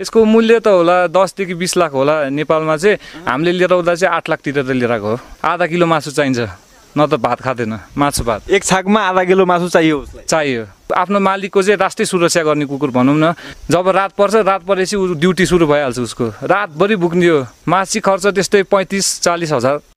यसको मूल्य त होला दसदेखि बिस लाख होला नेपालमा चाहिँ हामीले लिएर आउँदा चाहिँ आठ लाखतिर त लिएर आएको हो आधा किलो मासु चाहिन्छ न त भात खाँदैन मासु भात एक छाकमा आधा किलो मासु चाहियो चाहियो आफ्नो मालिकको चाहिँ राष्ट्रिय सुरक्षा गर्ने कुकुर भनौँ न जब रात पर्छ रात परेपछि ऊ ड्युटी सुरु भइहाल्छ उसको रातभरि भुक्ने हो मासिक खर्च त्यस्तै पैँतिस चालिस हजार